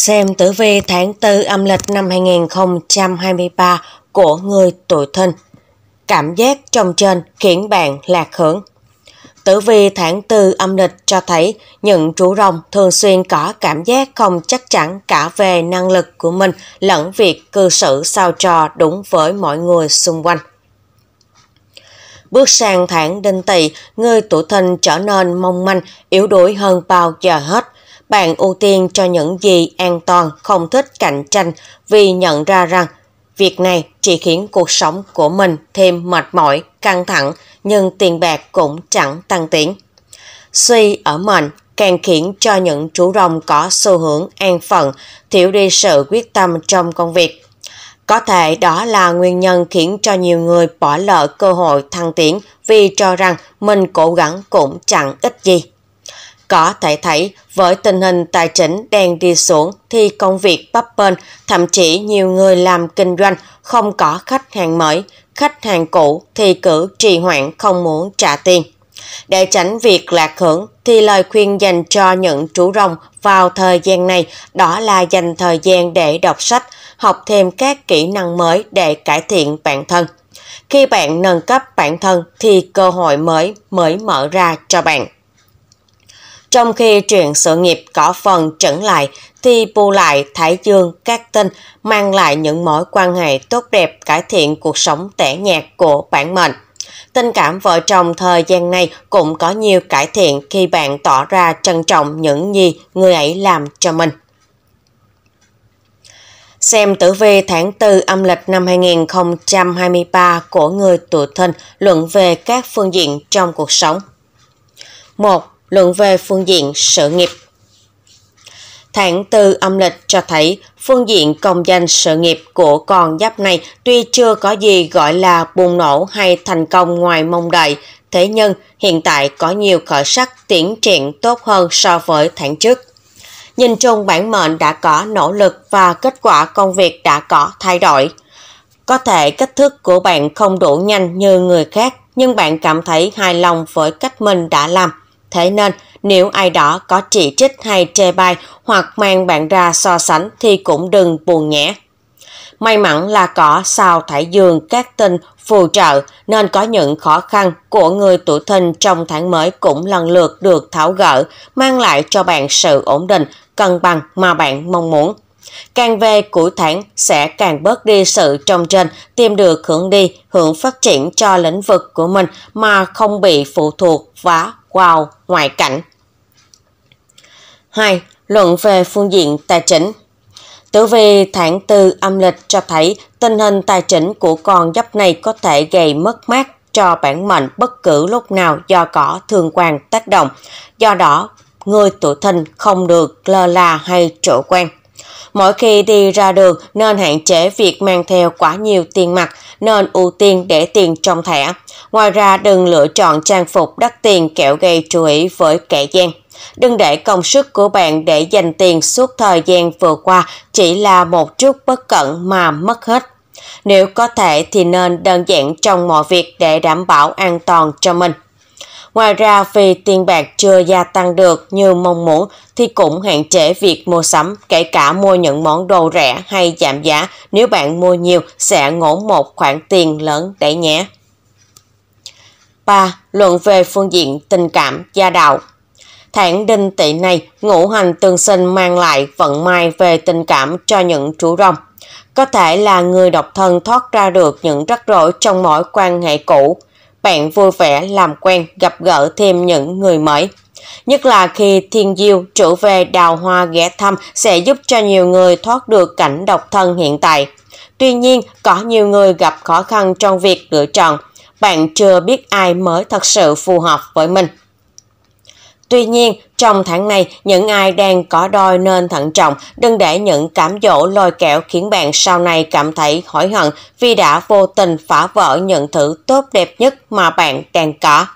Xem tử vi tháng 4 âm lịch năm 2023 của người tuổi thân Cảm giác trong trên khiến bạn lạc hưởng. Tử vi tháng 4 âm lịch cho thấy những chú rồng thường xuyên có cảm giác không chắc chắn cả về năng lực của mình lẫn việc cư xử sao cho đúng với mọi người xung quanh. Bước sang tháng đinh tỵ, người tuổi thân trở nên mong manh, yếu đuối hơn bao giờ hết – bạn ưu tiên cho những gì an toàn, không thích cạnh tranh vì nhận ra rằng việc này chỉ khiến cuộc sống của mình thêm mệt mỏi, căng thẳng nhưng tiền bạc cũng chẳng tăng tiến. Suy ở mệnh càng khiến cho những chú rồng có xu hướng an phận, thiếu đi sự quyết tâm trong công việc. Có thể đó là nguyên nhân khiến cho nhiều người bỏ lỡ cơ hội thăng tiến vì cho rằng mình cố gắng cũng chẳng ích gì. Có thể thấy, với tình hình tài chính đang đi xuống thì công việc bấp bênh thậm chí nhiều người làm kinh doanh không có khách hàng mới, khách hàng cũ thì cử trì hoãn không muốn trả tiền. Để tránh việc lạc hưởng thì lời khuyên dành cho những chú rồng vào thời gian này đó là dành thời gian để đọc sách, học thêm các kỹ năng mới để cải thiện bản thân. Khi bạn nâng cấp bản thân thì cơ hội mới mới mở ra cho bạn. Trong khi chuyện sự nghiệp có phần chững lại, thì bù lại Thái Dương các tinh mang lại những mối quan hệ tốt đẹp cải thiện cuộc sống tẻ nhạt của bản mệnh. Tình cảm vợ chồng thời gian này cũng có nhiều cải thiện khi bạn tỏ ra trân trọng những gì người ấy làm cho mình. Xem tử vi tháng 4 âm lịch năm 2023 của người tuổi thìn luận về các phương diện trong cuộc sống. 1 luận về phương diện sự nghiệp. Tháng tư âm lịch cho thấy phương diện công danh sự nghiệp của con giáp này tuy chưa có gì gọi là bùng nổ hay thành công ngoài mong đợi, thế nhưng hiện tại có nhiều khởi sắc tiến triển tốt hơn so với tháng trước. Nhìn chung bản mệnh đã có nỗ lực và kết quả công việc đã có thay đổi. Có thể cách thức của bạn không đủ nhanh như người khác, nhưng bạn cảm thấy hài lòng với cách mình đã làm Thế nên, nếu ai đó có chỉ trích hay chê bai hoặc mang bạn ra so sánh thì cũng đừng buồn nhé. May mắn là có sao thải dương các tinh phù trợ nên có những khó khăn của người tuổi thìn trong tháng mới cũng lần lượt được tháo gỡ, mang lại cho bạn sự ổn định, cân bằng mà bạn mong muốn. Càng về cuối tháng sẽ càng bớt đi sự trông trên, tìm được hướng đi, hướng phát triển cho lĩnh vực của mình mà không bị phụ thuộc và vào ngoại cảnh. 2. Luận về phương diện tài chính Tử vi tháng 4 âm lịch cho thấy tình hình tài chính của con giáp này có thể gây mất mát cho bản mệnh bất cứ lúc nào do cỏ thương quan tác động. Do đó, người tuổi thìn không được lơ là hay chủ quan. Mỗi khi đi ra đường nên hạn chế việc mang theo quá nhiều tiền mặt, nên ưu tiên để tiền trong thẻ. Ngoài ra đừng lựa chọn trang phục đắt tiền kẹo gây chú ý với kẻ gian. Đừng để công sức của bạn để dành tiền suốt thời gian vừa qua chỉ là một chút bất cẩn mà mất hết. Nếu có thể thì nên đơn giản trong mọi việc để đảm bảo an toàn cho mình. Ngoài ra vì tiền bạc chưa gia tăng được như mong muốn thì cũng hạn chế việc mua sắm, kể cả mua những món đồ rẻ hay giảm giá nếu bạn mua nhiều sẽ ngổ một khoản tiền lớn để nhé. 3. Luận về phương diện tình cảm gia đạo Tháng đinh tỵ này, ngũ hành tương sinh mang lại vận may về tình cảm cho những chủ rồng Có thể là người độc thân thoát ra được những rắc rối trong mỗi quan hệ cũ. Bạn vui vẻ làm quen, gặp gỡ thêm những người mới. Nhất là khi thiên diêu trở về đào hoa ghé thăm sẽ giúp cho nhiều người thoát được cảnh độc thân hiện tại. Tuy nhiên, có nhiều người gặp khó khăn trong việc lựa chọn bạn chưa biết ai mới thật sự phù hợp với mình. Tuy nhiên, trong tháng này, những ai đang có đôi nên thận trọng, đừng để những cám dỗ lôi kẹo khiến bạn sau này cảm thấy hối hận vì đã vô tình phá vỡ những thứ tốt đẹp nhất mà bạn đang có.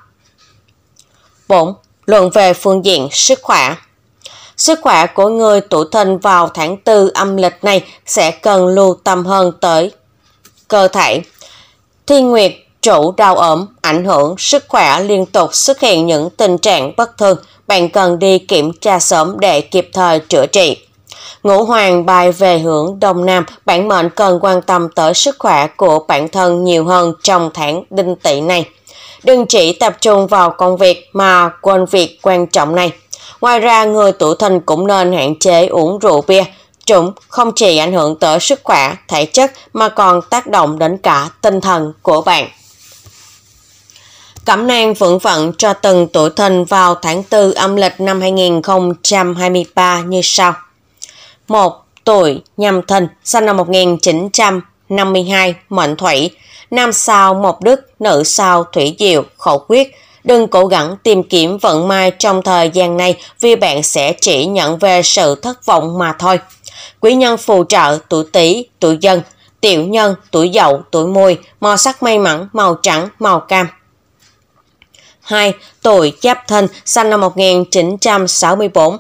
4. Luận về phương diện sức khỏe Sức khỏe của người tuổi thân vào tháng 4 âm lịch này sẽ cần lưu tâm hơn tới cơ thể. Thiên Nguyệt trụ đau ốm, ảnh hưởng sức khỏe liên tục xuất hiện những tình trạng bất thường, bạn cần đi kiểm tra sớm để kịp thời chữa trị. Ngũ hoàng bài về hướng Đông Nam, bản mệnh cần quan tâm tới sức khỏe của bản thân nhiều hơn trong tháng đinh tỵ này. Đừng chỉ tập trung vào công việc mà quên việc quan trọng này. Ngoài ra, người tuổi thìn cũng nên hạn chế uống rượu bia. Trụng không chỉ ảnh hưởng tới sức khỏe, thể chất mà còn tác động đến cả tinh thần của bạn cẩm nang phượng phận cho từng tuổi thân vào tháng 4 âm lịch năm 2023 như sau. 1. Tuổi nhâm thìn, sinh năm 1952, mệnh thủy, nam sao mộc đức, nữ sao thủy diệu, khẩu quyết. Đừng cố gắng tìm kiếm vận may trong thời gian này vì bạn sẽ chỉ nhận về sự thất vọng mà thôi. Quý nhân phù trợ tuổi tỷ tuổi dân, tiểu nhân, tuổi dậu, tuổi mùi, màu sắc may mắn, màu trắng, màu cam. 2. Tuổi Giáp Thìn, sinh năm 1964.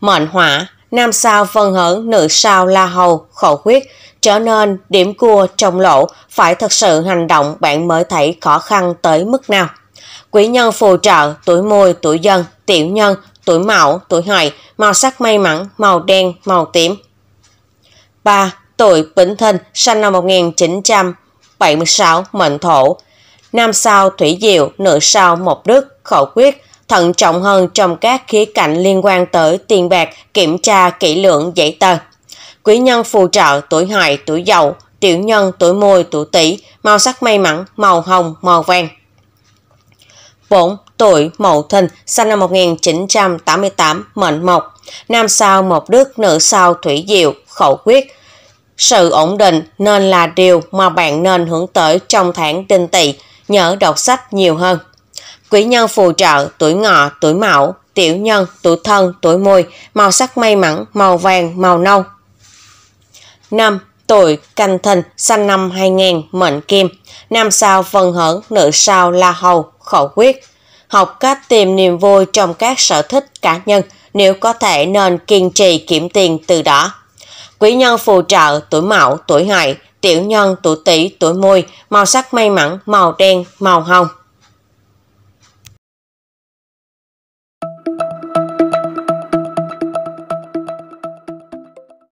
Mệnh hỏa, nam sao vân hưởng, nữ sao la hầu, khẩu huyết. Trở nên điểm cua trong lộ, phải thật sự hành động bạn mới thấy khó khăn tới mức nào. Quý nhân phù trợ, tuổi mùi, tuổi dân, tiểu nhân, tuổi mão, tuổi hợi, màu sắc may mắn, màu đen, màu tím. 3. Tuổi Bính Thìn, sinh năm 1976, mệnh thổ, Nam sao thủy diệu, nữ sao mộc đức, khẩu quyết, thận trọng hơn trong các khía cạnh liên quan tới tiền bạc, kiểm tra kỹ lưỡng giấy tờ. Quý nhân phù trợ tuổi hợi, tuổi dậu, tiểu nhân tuổi mùi, tuổi tỵ, màu sắc may mắn, màu hồng, màu vàng. 4. Tuổi Mậu Thìn, sinh năm 1988, mệnh mộc, nam sao mộc đức, nữ sao thủy diệu, khẩu quyết. Sự ổn định nên là điều mà bạn nên hướng tới trong tháng tinh tỵ nhớ đọc sách nhiều hơn. Quý nhân phù trợ tuổi ngọ, tuổi mão, tiểu nhân, tuổi thân, tuổi mùi, màu sắc may mắn, màu vàng, màu nâu. 5. Tuổi canh thìn sinh năm 2000, mệnh kim. Nam sao phân hưởng, nữ sao la hầu, khẩu quyết. Học cách tìm niềm vui trong các sở thích cá nhân, nếu có thể nên kiên trì kiểm tiền từ đó. Quý nhân phù trợ tuổi mão, tuổi hợi, tiểu nhân tuổi tỷ tuổi mùi, màu sắc may mắn, màu đen, màu hồng.